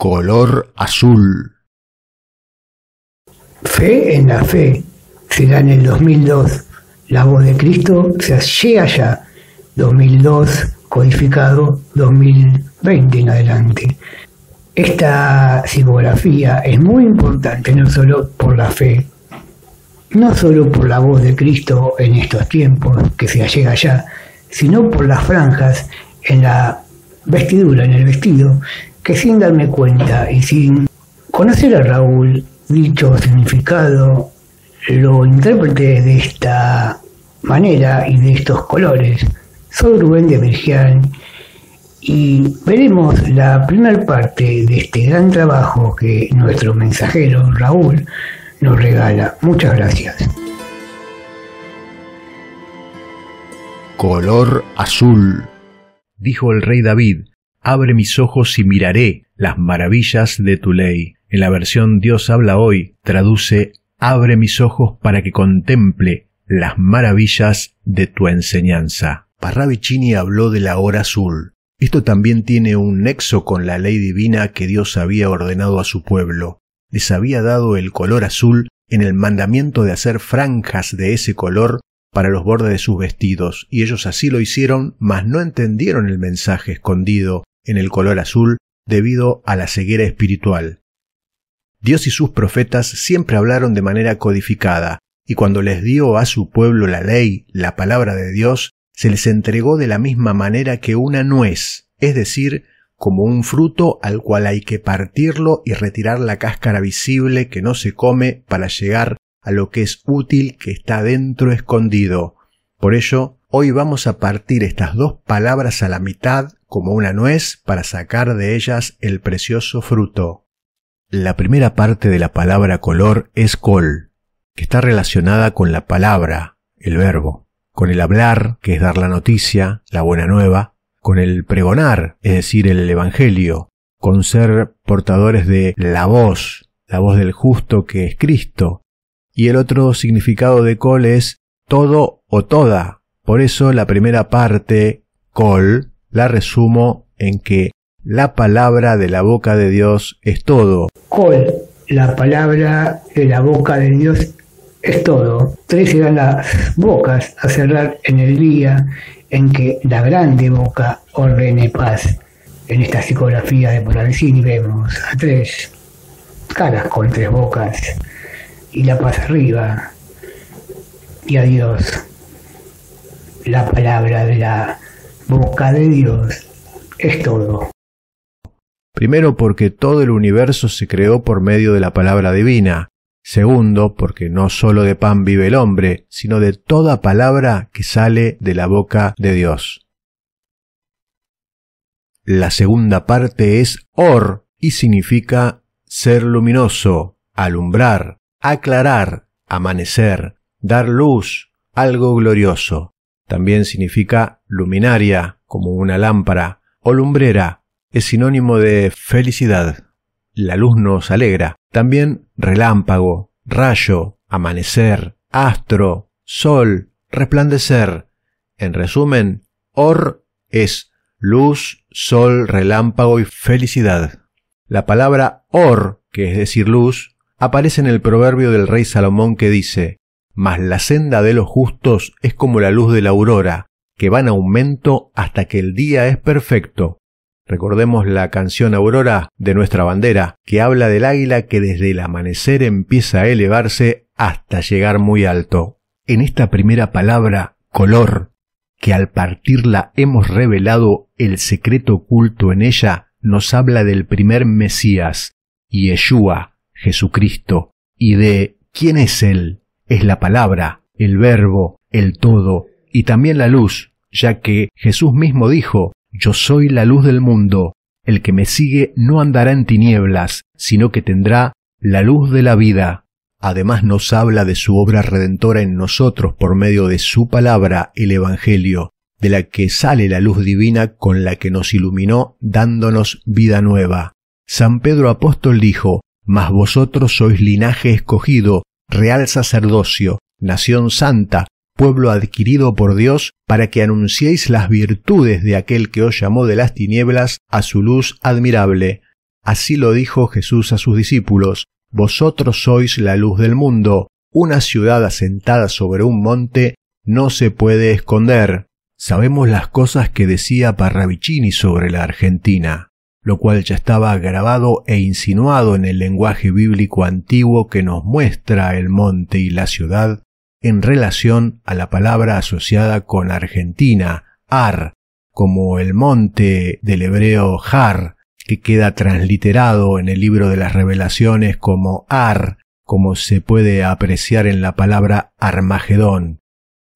color azul. Fe en la fe. Será en el 2002. La voz de Cristo se llega ya. 2002 codificado 2020 en adelante. Esta cibografía es muy importante no solo por la fe, no solo por la voz de Cristo en estos tiempos que se llega ya, sino por las franjas en la vestidura, en el vestido, que sin darme cuenta y sin conocer a Raúl, dicho significado, lo interprete de esta manera y de estos colores. Soy Rubén de Virgián y veremos la primera parte de este gran trabajo que nuestro mensajero Raúl nos regala. Muchas gracias. Color azul, dijo el rey David Abre mis ojos y miraré las maravillas de tu ley. En la versión Dios habla hoy, traduce Abre mis ojos para que contemple las maravillas de tu enseñanza. Parravicini habló de la hora azul. Esto también tiene un nexo con la ley divina que Dios había ordenado a su pueblo. Les había dado el color azul en el mandamiento de hacer franjas de ese color para los bordes de sus vestidos, y ellos así lo hicieron, mas no entendieron el mensaje escondido en el color azul debido a la ceguera espiritual. Dios y sus profetas siempre hablaron de manera codificada, y cuando les dio a su pueblo la ley, la palabra de Dios, se les entregó de la misma manera que una nuez, es decir, como un fruto al cual hay que partirlo y retirar la cáscara visible que no se come para llegar a lo que es útil que está dentro escondido. Por ello, hoy vamos a partir estas dos palabras a la mitad como una nuez para sacar de ellas el precioso fruto. La primera parte de la palabra color es col, que está relacionada con la palabra, el verbo, con el hablar, que es dar la noticia, la buena nueva, con el pregonar, es decir, el evangelio, con ser portadores de la voz, la voz del justo que es Cristo. Y el otro significado de col es todo o toda. Por eso la primera parte, col, la resumo en que la palabra de la boca de Dios es todo. Col, la palabra de la boca de Dios es todo. Tres serán las bocas a cerrar en el día en que la grande boca ordene paz. En esta psicografía de y vemos a tres caras con tres bocas y la paz arriba. Y a Dios, la palabra de la boca de Dios es todo. Primero porque todo el universo se creó por medio de la palabra divina. Segundo, porque no solo de pan vive el hombre, sino de toda palabra que sale de la boca de Dios. La segunda parte es or y significa ser luminoso, alumbrar, aclarar, amanecer, dar luz, algo glorioso. También significa luminaria, como una lámpara, o lumbrera, es sinónimo de felicidad. La luz nos alegra. También relámpago, rayo, amanecer, astro, sol, resplandecer. En resumen, or es luz, sol, relámpago y felicidad. La palabra or, que es decir luz, aparece en el proverbio del rey Salomón que dice, mas la senda de los justos es como la luz de la aurora, que va en aumento hasta que el día es perfecto. Recordemos la canción Aurora de nuestra bandera, que habla del águila que desde el amanecer empieza a elevarse hasta llegar muy alto. En esta primera palabra, color, que al partirla hemos revelado el secreto oculto en ella, nos habla del primer Mesías, Yeshua, Jesucristo, y de quién es Él, es la palabra, el verbo, el todo, y también la luz, ya que Jesús mismo dijo, Yo soy la luz del mundo, el que me sigue no andará en tinieblas, sino que tendrá la luz de la vida. Además nos habla de su obra redentora en nosotros por medio de su palabra, el Evangelio, de la que sale la luz divina con la que nos iluminó dándonos vida nueva. San Pedro apóstol dijo, Mas vosotros sois linaje escogido, real sacerdocio, nación santa, pueblo adquirido por Dios, para que anunciéis las virtudes de aquel que os llamó de las tinieblas a su luz admirable. Así lo dijo Jesús a sus discípulos, Vosotros sois la luz del mundo, una ciudad asentada sobre un monte no se puede esconder. Sabemos las cosas que decía Parravicini sobre la Argentina lo cual ya estaba grabado e insinuado en el lenguaje bíblico antiguo que nos muestra el monte y la ciudad en relación a la palabra asociada con Argentina, ar, como el monte del hebreo har, que queda transliterado en el libro de las revelaciones como ar, como se puede apreciar en la palabra Armagedón.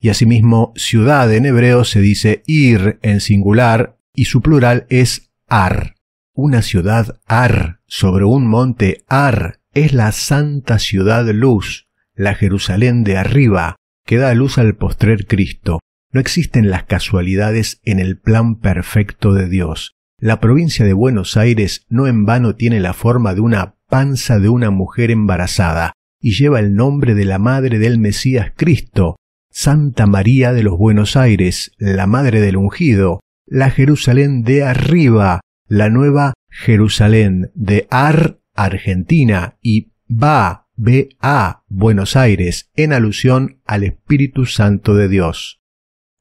Y asimismo, ciudad en hebreo se dice ir en singular y su plural es ar. Una ciudad Ar sobre un monte Ar es la santa ciudad luz, la Jerusalén de arriba, que da luz al postrer Cristo. No existen las casualidades en el plan perfecto de Dios. La provincia de Buenos Aires no en vano tiene la forma de una panza de una mujer embarazada y lleva el nombre de la madre del Mesías Cristo, Santa María de los Buenos Aires, la madre del ungido, la Jerusalén de arriba, la Nueva Jerusalén de Ar, Argentina, y Ba, B.A., Buenos Aires, en alusión al Espíritu Santo de Dios.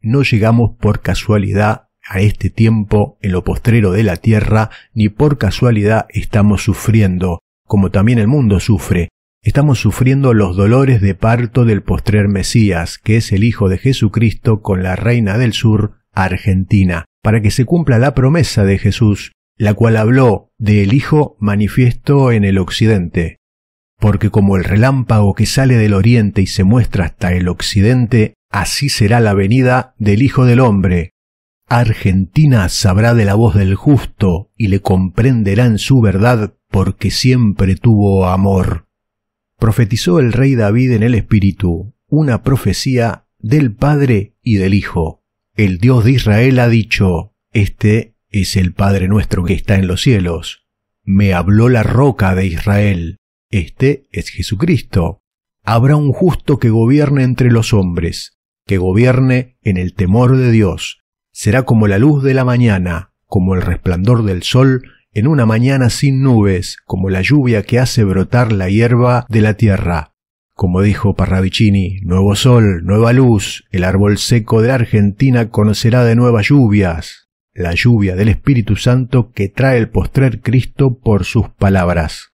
No llegamos por casualidad a este tiempo en lo postrero de la tierra, ni por casualidad estamos sufriendo, como también el mundo sufre. Estamos sufriendo los dolores de parto del postrer Mesías, que es el Hijo de Jesucristo con la Reina del Sur, Argentina, para que se cumpla la promesa de Jesús la cual habló del Hijo manifiesto en el occidente, porque como el relámpago que sale del oriente y se muestra hasta el occidente, así será la venida del Hijo del Hombre. Argentina sabrá de la voz del justo y le comprenderá en su verdad porque siempre tuvo amor. Profetizó el rey David en el Espíritu, una profecía del Padre y del Hijo. El Dios de Israel ha dicho, este es el Padre nuestro que está en los cielos. Me habló la roca de Israel. Este es Jesucristo. Habrá un justo que gobierne entre los hombres, que gobierne en el temor de Dios. Será como la luz de la mañana, como el resplandor del sol en una mañana sin nubes, como la lluvia que hace brotar la hierba de la tierra. Como dijo Parravicini, nuevo sol, nueva luz, el árbol seco de Argentina conocerá de nuevas lluvias, la lluvia del Espíritu Santo que trae el postrer Cristo por sus palabras.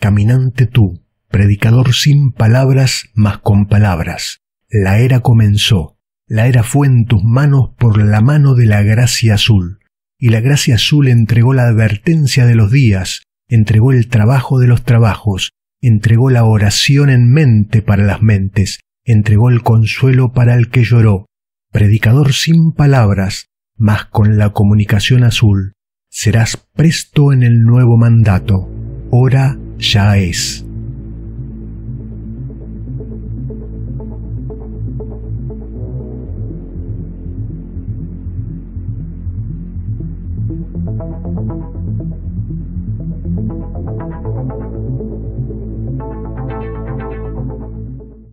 Caminante tú, predicador sin palabras mas con palabras, la era comenzó, la era fue en tus manos por la mano de la gracia azul, y la gracia azul entregó la advertencia de los días, entregó el trabajo de los trabajos, entregó la oración en mente para las mentes, entregó el consuelo para el que lloró, predicador sin palabras, mas con la comunicación azul serás presto en el nuevo mandato. Hora ya es.